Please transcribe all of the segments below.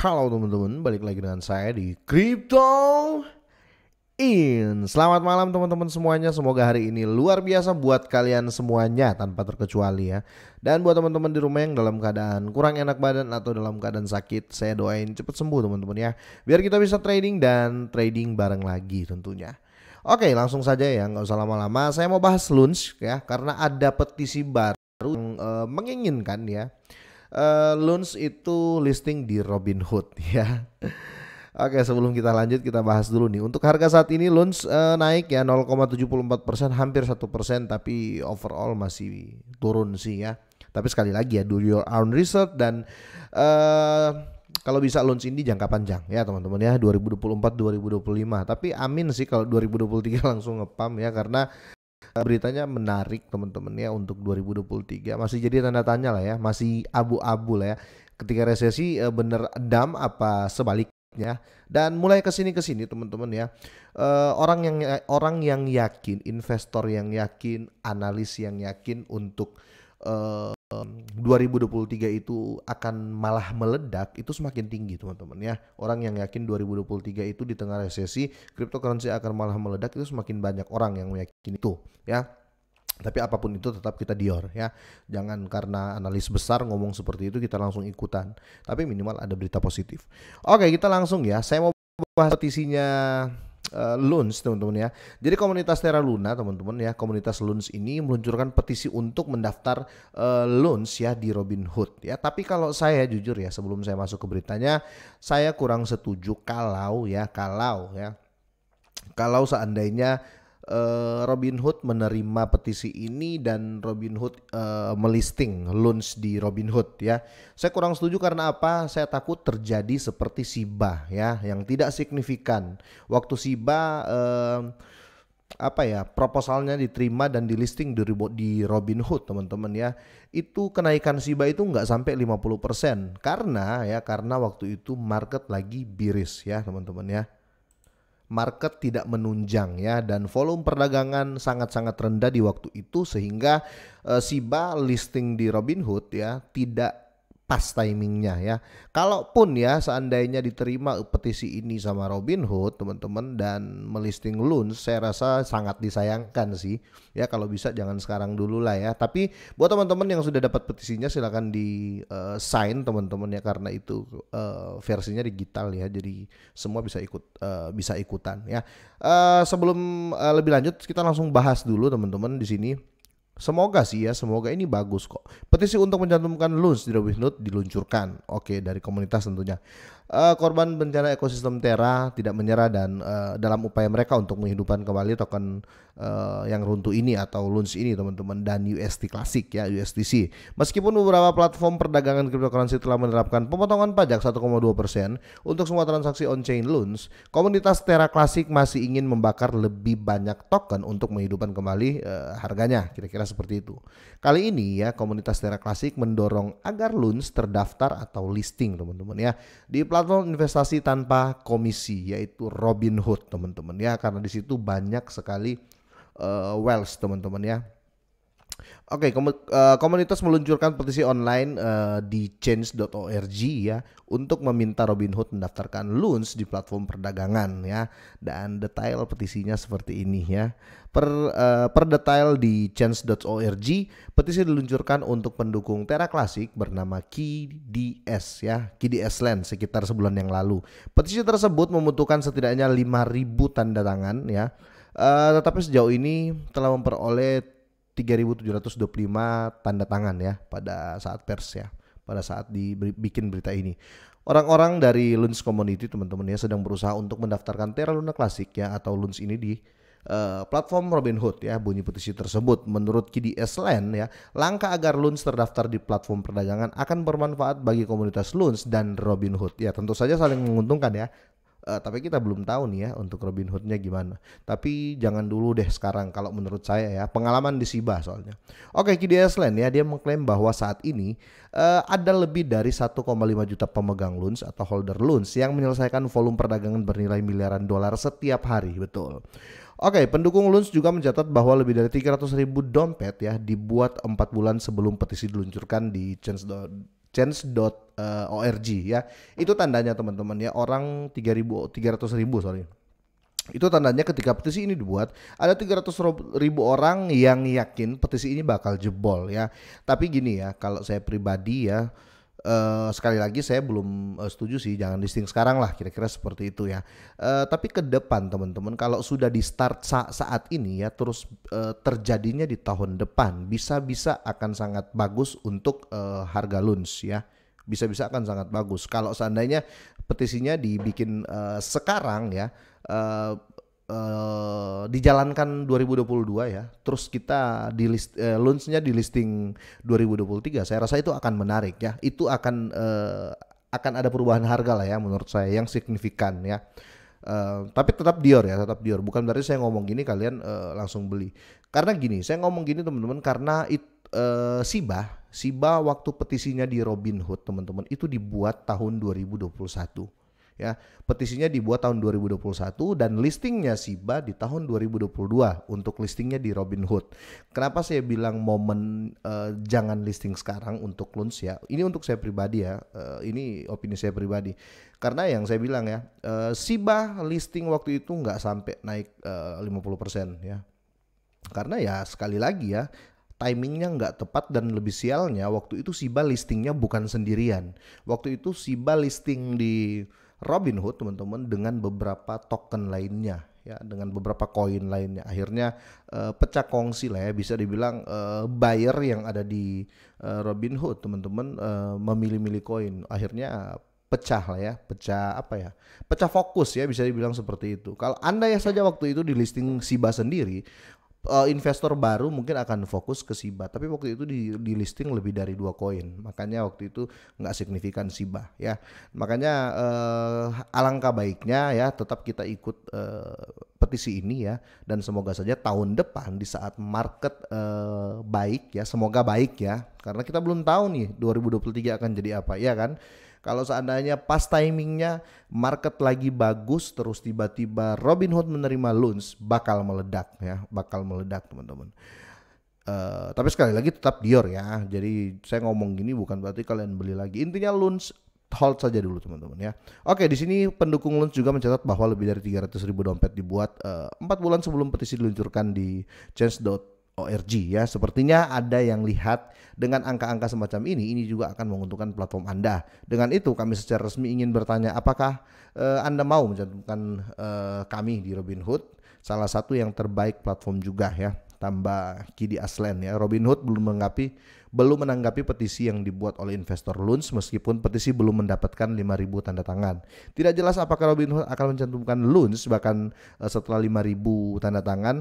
Halo teman-teman, balik lagi dengan saya di Crypto In. Selamat malam teman-teman semuanya. Semoga hari ini luar biasa buat kalian semuanya tanpa terkecuali ya. Dan buat teman-teman di rumah yang dalam keadaan kurang enak badan atau dalam keadaan sakit, saya doain cepat sembuh teman-teman ya. Biar kita bisa trading dan trading bareng lagi tentunya. Oke, langsung saja ya, nggak usah lama-lama. Saya mau bahas lunch ya, karena ada petisi baru yang e, menginginkan ya uh, eh, loans itu listing di Robinhood ya. Oke, sebelum kita lanjut kita bahas dulu nih. Untuk harga saat ini loans uh, eh, naik ya 0,74% hampir 1% tapi overall masih turun sih ya. Tapi sekali lagi ya do your own research dan uh, kalau bisa launch ini jangka panjang ya teman-teman ya 2024 2025 tapi amin sih kalau 2023 langsung ngepam ya karena Eh, beritanya menarik teman-teman ya untuk 2023 masih jadi tanda tanya lah ya masih abu-abu lah ya ketika resesi eh, bener dam apa sebaliknya dan mulai kesini kesini teman-teman ya eh, orang yang orang yang yakin investor yang yakin analis yang yakin untuk 2023 itu akan malah meledak itu semakin tinggi teman-teman ya orang yang yakin 2023 itu di tengah resesi cryptocurrency akan malah meledak itu semakin banyak orang yang meyakini itu ya tapi apapun itu tetap kita dior ya. Jangan karena analis besar ngomong seperti itu kita langsung ikutan. Tapi minimal ada berita positif. Oke, kita langsung ya. Saya mau bahas petisinya uh, Luns teman-teman ya. Jadi komunitas Terra Luna teman-teman ya, komunitas Luns ini meluncurkan petisi untuk mendaftar uh, Luns ya di Robinhood ya. Tapi kalau saya jujur ya sebelum saya masuk ke beritanya, saya kurang setuju kalau ya kalau ya kalau seandainya uh, Robin Hood menerima petisi ini dan Robin Hood uh, melisting launch di Robin Hood ya. Saya kurang setuju karena apa? Saya takut terjadi seperti Siba ya yang tidak signifikan. Waktu Siba uh, apa ya proposalnya diterima dan dilisting di, di Robin Hood teman-teman ya itu kenaikan Siba itu nggak sampai 50% karena ya karena waktu itu market lagi biris ya teman-teman ya market tidak menunjang ya dan volume perdagangan sangat-sangat rendah di waktu itu sehingga uh, eh, Siba listing di Robinhood ya tidak pas timingnya ya. Kalaupun ya seandainya diterima petisi ini sama Robin Hood teman-teman dan melisting loan saya rasa sangat disayangkan sih. Ya kalau bisa jangan sekarang dulu lah ya. Tapi buat teman-teman yang sudah dapat petisinya silahkan di uh, sign teman-teman ya karena itu uh, versinya digital ya. Jadi semua bisa ikut uh, bisa ikutan ya. Uh, sebelum uh, lebih lanjut kita langsung bahas dulu teman-teman di sini Semoga sih ya, semoga ini bagus kok. Petisi untuk mencantumkan Luns di Robinhood diluncurkan. Oke, dari komunitas tentunya. Uh, korban bencana ekosistem Terra tidak menyerah dan uh, dalam upaya mereka untuk menghidupkan kembali token uh, yang runtuh ini atau luns ini teman-teman dan UST klasik ya USDC. Meskipun beberapa platform perdagangan cryptocurrency telah menerapkan pemotongan pajak 1,2% untuk semua transaksi on-chain luns komunitas Terra klasik masih ingin membakar lebih banyak token untuk menghidupkan kembali uh, harganya, kira-kira seperti itu. Kali ini ya komunitas Terra klasik mendorong agar luns terdaftar atau listing teman-teman ya di platform platform investasi tanpa komisi yaitu Robinhood teman-teman ya karena di situ banyak sekali uh, wealth teman-teman ya Oke, okay, eh, komunitas meluncurkan petisi online uh, di change.org ya untuk meminta Robinhood mendaftarkan loans di platform perdagangan ya. Dan detail petisinya seperti ini ya. Per uh, per detail di change.org, petisi diluncurkan untuk pendukung Terra Classic bernama KDS ya, KDS Land sekitar sebulan yang lalu. Petisi tersebut membutuhkan setidaknya 5000 tanda tangan ya. Uh, tetapi sejauh ini telah memperoleh 3725 tanda tangan ya pada saat pers ya pada saat dibikin berita ini. Orang-orang dari Luns Community teman-teman ya sedang berusaha untuk mendaftarkan Terra Luna Classic ya atau Luns ini di Uh, platform Robinhood ya bunyi petisi tersebut menurut KDS Land ya langkah agar Luns terdaftar di platform perdagangan akan bermanfaat bagi komunitas Luns dan Robinhood ya tentu saja saling menguntungkan ya Uh, tapi kita belum tahu nih ya untuk Robin Hoodnya gimana. Tapi jangan dulu deh sekarang kalau menurut saya ya pengalaman di Siba soalnya. Oke okay, KDS Land ya dia mengklaim bahwa saat ini uh, ada lebih dari 1,5 juta pemegang loans atau holder loans yang menyelesaikan volume perdagangan bernilai miliaran dolar setiap hari betul. Oke, okay, pendukung Luns juga mencatat bahwa lebih dari 300 ribu dompet ya dibuat empat bulan sebelum petisi diluncurkan di dot uh, eh, ORG ya. Itu tandanya teman-teman ya orang 3000 300 ribu sorry. Itu tandanya ketika petisi ini dibuat ada 300 ribu orang yang yakin petisi ini bakal jebol ya. Tapi gini ya kalau saya pribadi ya Uh, sekali lagi saya belum uh, setuju sih jangan listing sekarang lah kira-kira seperti itu ya. Uh, tapi ke depan teman-teman kalau sudah di start sa saat ini ya terus uh, terjadinya di tahun depan bisa-bisa akan sangat bagus untuk uh, harga loans ya bisa-bisa akan sangat bagus. Kalau seandainya petisinya dibikin uh, sekarang ya uh, uh, dijalankan 2022 ya, terus kita di list uh, launchnya di listing 2023, saya rasa itu akan menarik ya. Itu akan uh, akan ada perubahan harga lah ya menurut saya yang signifikan ya. Uh, tapi tetap Dior ya, tetap Dior. Bukan berarti saya ngomong gini kalian uh, langsung beli. Karena gini, saya ngomong gini teman-teman karena it, uh, Sibah Siba waktu petisinya di Robin Hood teman-teman itu dibuat tahun 2021 ya. Petisinya dibuat tahun 2021 dan listingnya Siba di tahun 2022 untuk listingnya di Robin Hood. Kenapa saya bilang momen uh, jangan listing sekarang untuk loans ya. Ini untuk saya pribadi ya. Uh, ini opini saya pribadi. Karena yang saya bilang ya, uh, Siba listing waktu itu nggak sampai naik uh, 50% ya. Karena ya sekali lagi ya timingnya nggak tepat dan lebih sialnya waktu itu Siba listingnya bukan sendirian. Waktu itu Siba listing di Robinhood teman-teman dengan beberapa token lainnya ya dengan beberapa koin lainnya. Akhirnya uh, pecah kongsi lah ya bisa dibilang uh, buyer yang ada di uh, eh, Robinhood teman-teman uh, memilih-milih koin. Akhirnya uh, pecah lah ya, pecah apa ya, pecah fokus ya bisa dibilang seperti itu. Kalau anda ya saja waktu itu di listing Siba sendiri, uh, investor baru mungkin akan fokus ke Siba, tapi waktu itu di, di listing lebih dari dua koin makanya waktu itu nggak signifikan Siba, ya makanya uh, alangkah baiknya ya tetap kita ikut uh, petisi ini ya dan semoga saja tahun depan di saat market uh, baik ya semoga baik ya karena kita belum tahu nih 2023 akan jadi apa ya kan kalau seandainya pas timingnya market lagi bagus terus tiba-tiba Robin Hood menerima loans bakal meledak ya, bakal meledak teman-teman. Uh, tapi sekali lagi tetap Dior ya. Jadi saya ngomong gini bukan berarti kalian beli lagi. Intinya loans hold saja dulu teman-teman ya. Oke, di sini pendukung Luns juga mencatat bahwa lebih dari 300 ribu dompet dibuat uh, eh, 4 bulan sebelum petisi diluncurkan di change.org ORG ya. Sepertinya ada yang lihat dengan angka-angka semacam ini, ini juga akan menguntungkan platform Anda. Dengan itu kami secara resmi ingin bertanya apakah uh, Anda mau mencantumkan uh, eh, kami di Robinhood salah satu yang terbaik platform juga ya. Tambah Kidi Aslan ya. Robinhood belum menanggapi, belum menanggapi petisi yang dibuat oleh investor Luns meskipun petisi belum mendapatkan 5.000 tanda tangan. Tidak jelas apakah Robinhood akan mencantumkan Luns bahkan eh, setelah 5.000 tanda tangan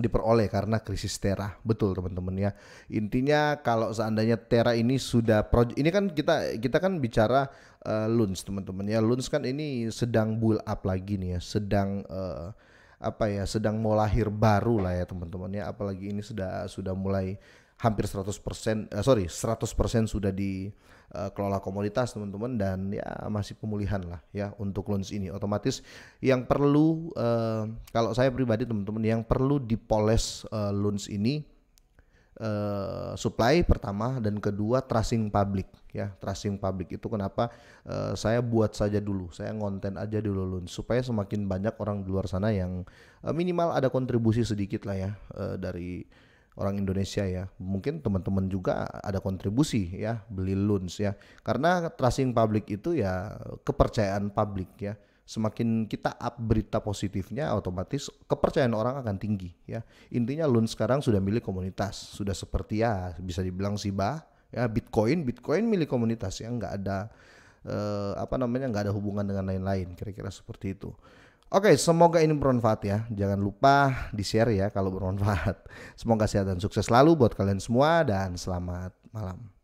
diperoleh karena krisis Terra. Betul teman-teman ya. Intinya kalau seandainya Terra ini sudah project ini kan kita kita kan bicara uh, Luns teman-teman ya. Luns kan ini sedang build up lagi nih ya, sedang uh, apa ya, sedang mau lahir baru lah ya teman-teman ya. Apalagi ini sudah sudah mulai hampir 100% uh, eh, sorry 100% sudah dikelola uh, komoditas teman-teman dan ya masih pemulihan lah ya untuk loans ini otomatis yang perlu uh, kalau saya pribadi teman-teman yang perlu dipoles uh, eh, loans ini Uh, supply pertama dan kedua tracing public ya tracing public itu kenapa uh, saya buat saja dulu saya ngonten aja dulu loan supaya semakin banyak orang di luar sana yang uh, minimal ada kontribusi sedikit lah ya uh, dari orang Indonesia ya. Mungkin teman-teman juga ada kontribusi ya beli loans ya. Karena tracing publik itu ya kepercayaan publik ya. Semakin kita up berita positifnya otomatis kepercayaan orang akan tinggi ya. Intinya loan sekarang sudah milik komunitas, sudah seperti ya bisa dibilang sih bah ya Bitcoin, Bitcoin milik komunitas ya nggak ada eh, apa namanya nggak ada hubungan dengan lain-lain kira-kira seperti itu. Oke, semoga ini bermanfaat ya. Jangan lupa di-share ya kalau bermanfaat. Semoga sehat dan sukses selalu buat kalian semua dan selamat malam.